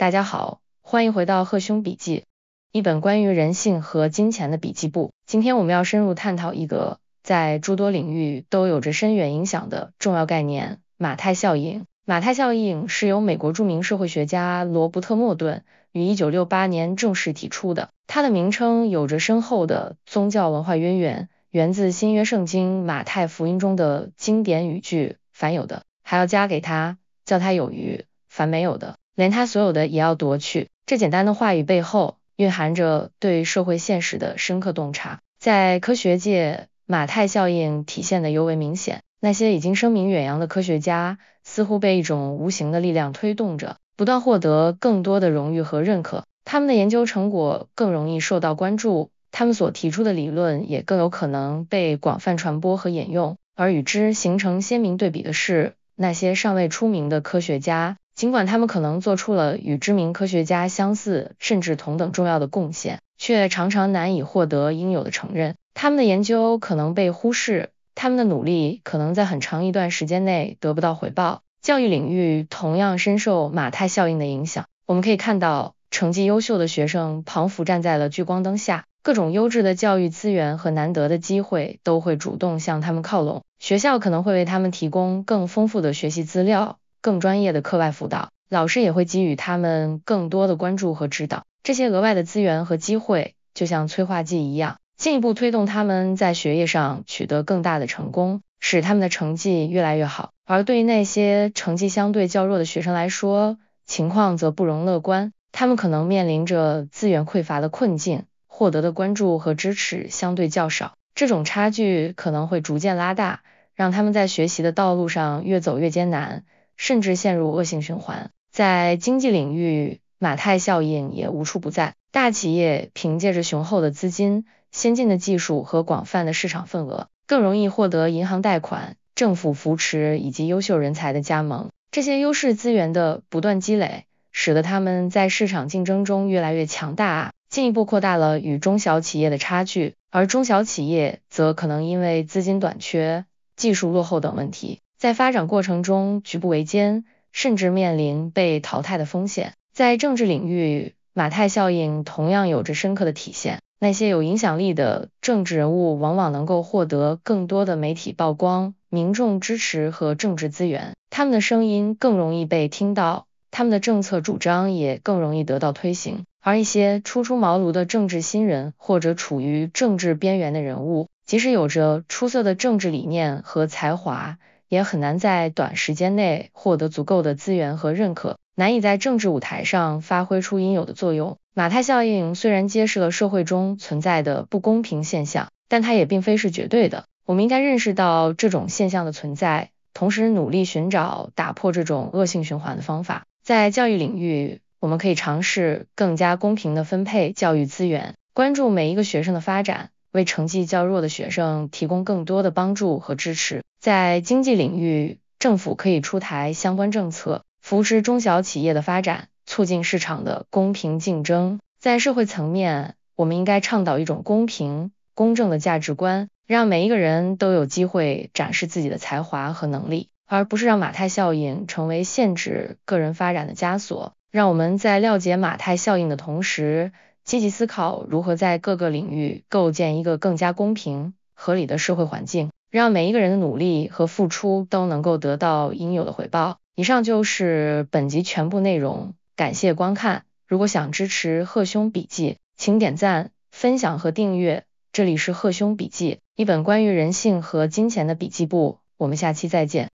大家好，欢迎回到贺兄笔记，一本关于人性和金钱的笔记簿。今天我们要深入探讨一个在诸多领域都有着深远影响的重要概念——马太效应。马太效应是由美国著名社会学家罗伯特·莫顿于一九六八年正式提出的。它的名称有着深厚的宗教文化渊源，源自新约圣经《马太福音》中的经典语句：“凡有的还要加给他，叫他有余；凡没有的。”连他所有的也要夺去。这简单的话语背后蕴含着对社会现实的深刻洞察。在科学界，马太效应体现的尤为明显。那些已经声名远扬的科学家，似乎被一种无形的力量推动着，不断获得更多的荣誉和认可。他们的研究成果更容易受到关注，他们所提出的理论也更有可能被广泛传播和引用。而与之形成鲜明对比的是，那些尚未出名的科学家。尽管他们可能做出了与知名科学家相似甚至同等重要的贡献，却常常难以获得应有的承认。他们的研究可能被忽视，他们的努力可能在很长一段时间内得不到回报。教育领域同样深受马太效应的影响。我们可以看到，成绩优秀的学生彷佛站在了聚光灯下，各种优质的教育资源和难得的机会都会主动向他们靠拢。学校可能会为他们提供更丰富的学习资料。更专业的课外辅导，老师也会给予他们更多的关注和指导。这些额外的资源和机会，就像催化剂一样，进一步推动他们在学业上取得更大的成功，使他们的成绩越来越好。而对于那些成绩相对较弱的学生来说，情况则不容乐观。他们可能面临着资源匮乏的困境，获得的关注和支持相对较少。这种差距可能会逐渐拉大，让他们在学习的道路上越走越艰难。甚至陷入恶性循环。在经济领域，马太效应也无处不在。大企业凭借着雄厚的资金、先进的技术和广泛的市场份额，更容易获得银行贷款、政府扶持以及优秀人才的加盟。这些优势资源的不断积累，使得他们在市场竞争中越来越强大，进一步扩大了与中小企业的差距。而中小企业则可能因为资金短缺、技术落后等问题。在发展过程中，举步维艰，甚至面临被淘汰的风险。在政治领域，马太效应同样有着深刻的体现。那些有影响力的政治人物，往往能够获得更多的媒体曝光、民众支持和政治资源，他们的声音更容易被听到，他们的政策主张也更容易得到推行。而一些初出茅庐的政治新人，或者处于政治边缘的人物，即使有着出色的政治理念和才华，也很难在短时间内获得足够的资源和认可，难以在政治舞台上发挥出应有的作用。马太效应虽然揭示了社会中存在的不公平现象，但它也并非是绝对的。我们应该认识到这种现象的存在，同时努力寻找打破这种恶性循环的方法。在教育领域，我们可以尝试更加公平的分配教育资源，关注每一个学生的发展，为成绩较弱的学生提供更多的帮助和支持。在经济领域，政府可以出台相关政策，扶持中小企业的发展，促进市场的公平竞争。在社会层面，我们应该倡导一种公平公正的价值观，让每一个人都有机会展示自己的才华和能力，而不是让马太效应成为限制个人发展的枷锁。让我们在了解马太效应的同时，积极思考如何在各个领域构建一个更加公平合理的社会环境。让每一个人的努力和付出都能够得到应有的回报。以上就是本集全部内容，感谢观看。如果想支持贺兄笔记，请点赞、分享和订阅。这里是贺兄笔记，一本关于人性和金钱的笔记簿。我们下期再见。